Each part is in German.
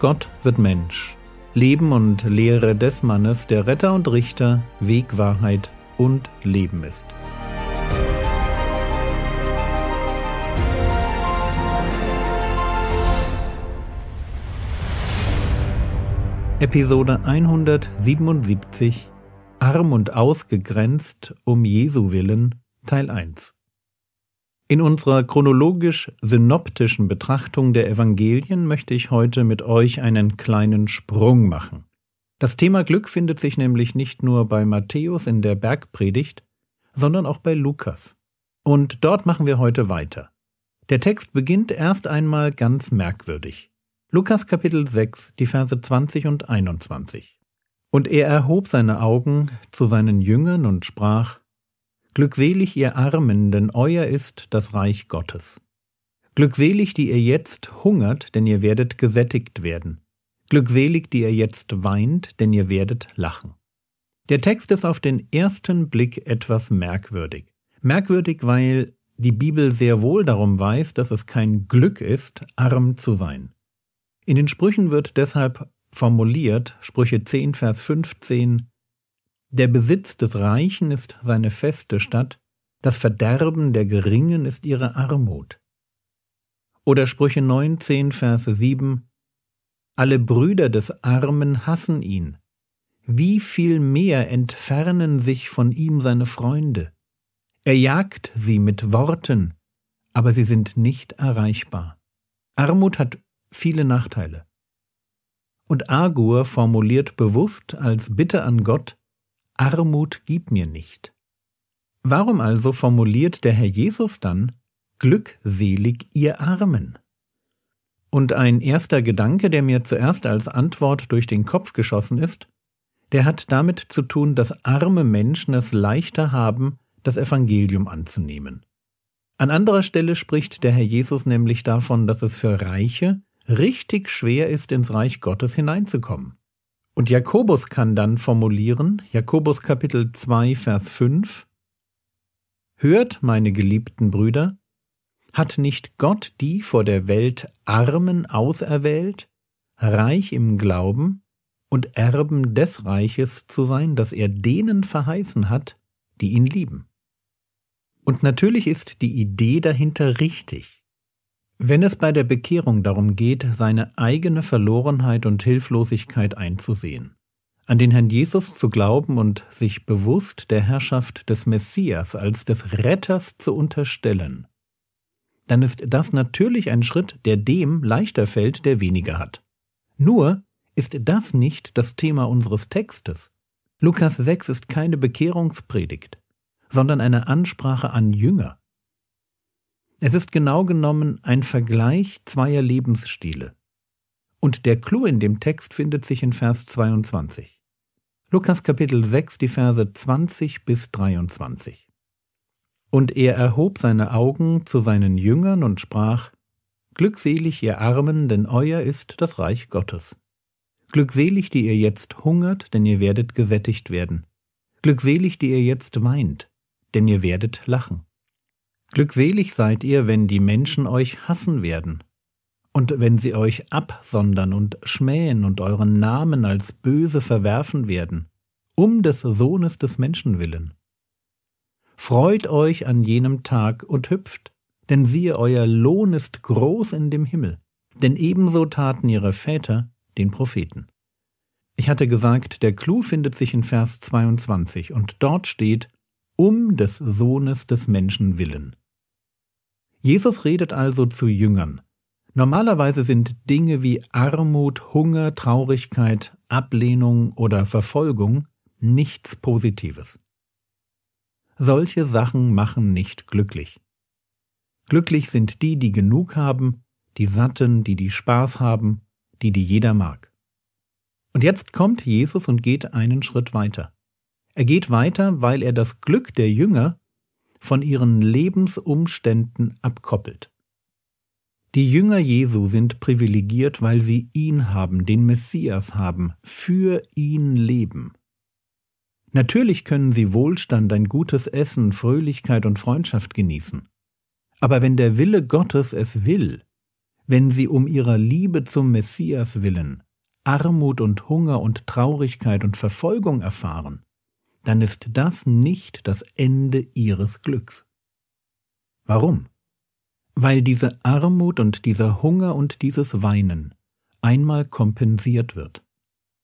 Gott wird Mensch. Leben und Lehre des Mannes, der Retter und Richter, Weg, Wahrheit und Leben ist. Episode 177 Arm und ausgegrenzt um Jesu willen Teil 1 in unserer chronologisch-synoptischen Betrachtung der Evangelien möchte ich heute mit euch einen kleinen Sprung machen. Das Thema Glück findet sich nämlich nicht nur bei Matthäus in der Bergpredigt, sondern auch bei Lukas. Und dort machen wir heute weiter. Der Text beginnt erst einmal ganz merkwürdig. Lukas Kapitel 6, die Verse 20 und 21. Und er erhob seine Augen zu seinen Jüngern und sprach, Glückselig ihr Armen, denn euer ist das Reich Gottes. Glückselig, die ihr jetzt hungert, denn ihr werdet gesättigt werden. Glückselig, die ihr jetzt weint, denn ihr werdet lachen. Der Text ist auf den ersten Blick etwas merkwürdig. Merkwürdig, weil die Bibel sehr wohl darum weiß, dass es kein Glück ist, arm zu sein. In den Sprüchen wird deshalb formuliert, Sprüche 10, Vers 15, der Besitz des Reichen ist seine feste Stadt, das Verderben der Geringen ist ihre Armut. Oder Sprüche 19, Verse 7 Alle Brüder des Armen hassen ihn. Wie viel mehr entfernen sich von ihm seine Freunde? Er jagt sie mit Worten, aber sie sind nicht erreichbar. Armut hat viele Nachteile. Und Agur formuliert bewusst als Bitte an Gott, Armut gib mir nicht. Warum also formuliert der Herr Jesus dann Glückselig ihr Armen? Und ein erster Gedanke, der mir zuerst als Antwort durch den Kopf geschossen ist, der hat damit zu tun, dass arme Menschen es leichter haben, das Evangelium anzunehmen. An anderer Stelle spricht der Herr Jesus nämlich davon, dass es für Reiche richtig schwer ist, ins Reich Gottes hineinzukommen. Und Jakobus kann dann formulieren, Jakobus Kapitel 2, Vers 5, Hört, meine geliebten Brüder, hat nicht Gott die vor der Welt Armen auserwählt, reich im Glauben und Erben des Reiches zu sein, das er denen verheißen hat, die ihn lieben? Und natürlich ist die Idee dahinter richtig. Wenn es bei der Bekehrung darum geht, seine eigene Verlorenheit und Hilflosigkeit einzusehen, an den Herrn Jesus zu glauben und sich bewusst der Herrschaft des Messias als des Retters zu unterstellen, dann ist das natürlich ein Schritt, der dem leichter fällt, der weniger hat. Nur ist das nicht das Thema unseres Textes. Lukas 6 ist keine Bekehrungspredigt, sondern eine Ansprache an Jünger. Es ist genau genommen ein Vergleich zweier Lebensstile. Und der Clou in dem Text findet sich in Vers 22. Lukas Kapitel 6, die Verse 20 bis 23. Und er erhob seine Augen zu seinen Jüngern und sprach, Glückselig ihr Armen, denn euer ist das Reich Gottes. Glückselig, die ihr jetzt hungert, denn ihr werdet gesättigt werden. Glückselig, die ihr jetzt weint, denn ihr werdet lachen. Glückselig seid ihr, wenn die Menschen euch hassen werden. Und wenn sie euch absondern und schmähen und euren Namen als böse verwerfen werden, um des Sohnes des Menschen willen. Freut euch an jenem Tag und hüpft, denn siehe, euer Lohn ist groß in dem Himmel, denn ebenso taten ihre Väter den Propheten. Ich hatte gesagt, der Clou findet sich in Vers 22 und dort steht, um des Sohnes des Menschen willen. Jesus redet also zu Jüngern. Normalerweise sind Dinge wie Armut, Hunger, Traurigkeit, Ablehnung oder Verfolgung nichts Positives. Solche Sachen machen nicht glücklich. Glücklich sind die, die genug haben, die Satten, die die Spaß haben, die die jeder mag. Und jetzt kommt Jesus und geht einen Schritt weiter. Er geht weiter, weil er das Glück der Jünger von ihren Lebensumständen abkoppelt. Die Jünger Jesu sind privilegiert, weil sie ihn haben, den Messias haben, für ihn leben. Natürlich können sie Wohlstand, ein gutes Essen, Fröhlichkeit und Freundschaft genießen. Aber wenn der Wille Gottes es will, wenn sie um ihrer Liebe zum Messias willen Armut und Hunger und Traurigkeit und Verfolgung erfahren, dann ist das nicht das Ende ihres Glücks. Warum? Weil diese Armut und dieser Hunger und dieses Weinen einmal kompensiert wird.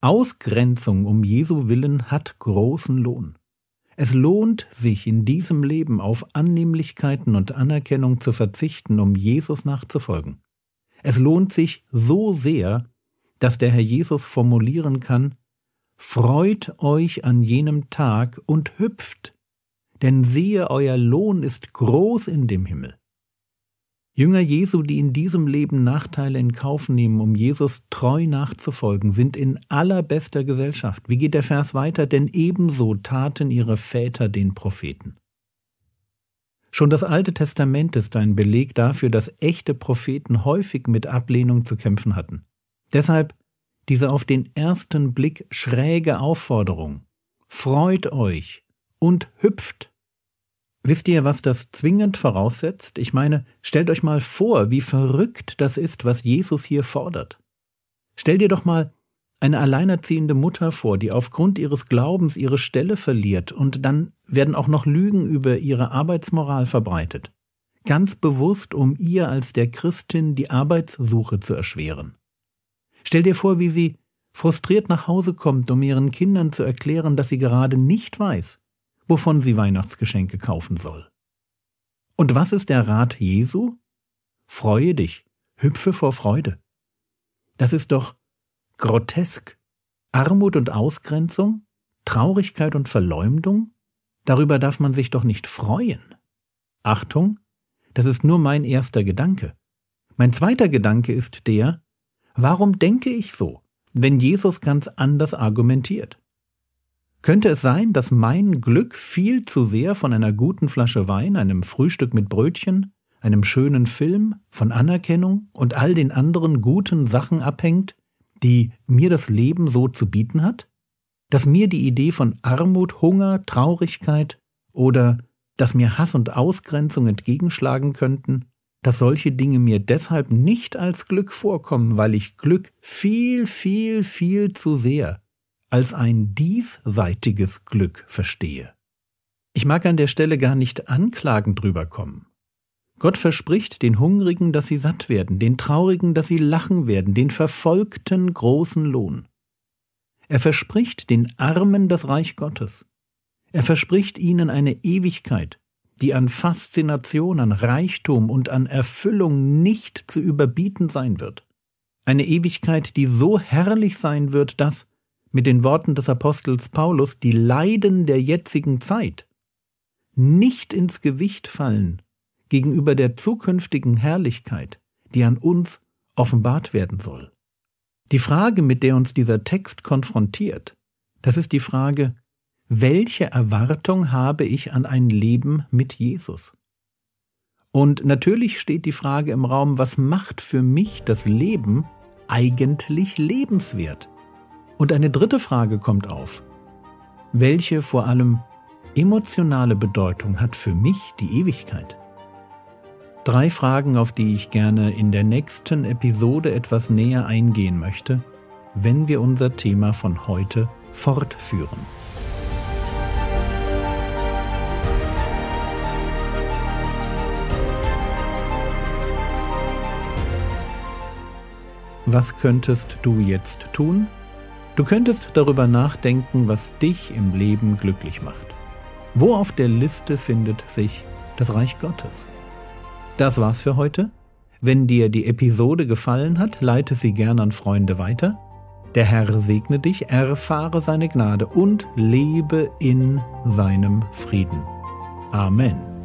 Ausgrenzung um Jesu willen hat großen Lohn. Es lohnt sich in diesem Leben auf Annehmlichkeiten und Anerkennung zu verzichten, um Jesus nachzufolgen. Es lohnt sich so sehr, dass der Herr Jesus formulieren kann, Freut euch an jenem Tag und hüpft, denn siehe, euer Lohn ist groß in dem Himmel. Jünger Jesu, die in diesem Leben Nachteile in Kauf nehmen, um Jesus treu nachzufolgen, sind in allerbester Gesellschaft. Wie geht der Vers weiter? Denn ebenso taten ihre Väter den Propheten. Schon das Alte Testament ist ein Beleg dafür, dass echte Propheten häufig mit Ablehnung zu kämpfen hatten. Deshalb diese auf den ersten Blick schräge Aufforderung. Freut euch und hüpft. Wisst ihr, was das zwingend voraussetzt? Ich meine, stellt euch mal vor, wie verrückt das ist, was Jesus hier fordert. Stell dir doch mal eine alleinerziehende Mutter vor, die aufgrund ihres Glaubens ihre Stelle verliert und dann werden auch noch Lügen über ihre Arbeitsmoral verbreitet. Ganz bewusst, um ihr als der Christin die Arbeitssuche zu erschweren. Stell dir vor, wie sie frustriert nach Hause kommt, um ihren Kindern zu erklären, dass sie gerade nicht weiß, wovon sie Weihnachtsgeschenke kaufen soll. Und was ist der Rat Jesu? Freue dich, hüpfe vor Freude. Das ist doch grotesk. Armut und Ausgrenzung, Traurigkeit und Verleumdung, darüber darf man sich doch nicht freuen. Achtung, das ist nur mein erster Gedanke. Mein zweiter Gedanke ist der, Warum denke ich so, wenn Jesus ganz anders argumentiert? Könnte es sein, dass mein Glück viel zu sehr von einer guten Flasche Wein, einem Frühstück mit Brötchen, einem schönen Film, von Anerkennung und all den anderen guten Sachen abhängt, die mir das Leben so zu bieten hat? Dass mir die Idee von Armut, Hunger, Traurigkeit oder dass mir Hass und Ausgrenzung entgegenschlagen könnten, dass solche Dinge mir deshalb nicht als Glück vorkommen, weil ich Glück viel, viel, viel zu sehr als ein diesseitiges Glück verstehe. Ich mag an der Stelle gar nicht anklagend drüber kommen. Gott verspricht den Hungrigen, dass sie satt werden, den Traurigen, dass sie lachen werden, den Verfolgten großen Lohn. Er verspricht den Armen das Reich Gottes. Er verspricht ihnen eine Ewigkeit, die an Faszination, an Reichtum und an Erfüllung nicht zu überbieten sein wird. Eine Ewigkeit, die so herrlich sein wird, dass, mit den Worten des Apostels Paulus, die Leiden der jetzigen Zeit nicht ins Gewicht fallen gegenüber der zukünftigen Herrlichkeit, die an uns offenbart werden soll. Die Frage, mit der uns dieser Text konfrontiert, das ist die Frage, welche Erwartung habe ich an ein Leben mit Jesus? Und natürlich steht die Frage im Raum, was macht für mich das Leben eigentlich lebenswert? Und eine dritte Frage kommt auf. Welche vor allem emotionale Bedeutung hat für mich die Ewigkeit? Drei Fragen, auf die ich gerne in der nächsten Episode etwas näher eingehen möchte, wenn wir unser Thema von heute fortführen. Was könntest du jetzt tun? Du könntest darüber nachdenken, was dich im Leben glücklich macht. Wo auf der Liste findet sich das Reich Gottes? Das war's für heute. Wenn dir die Episode gefallen hat, leite sie gern an Freunde weiter. Der Herr segne dich, erfahre seine Gnade und lebe in seinem Frieden. Amen.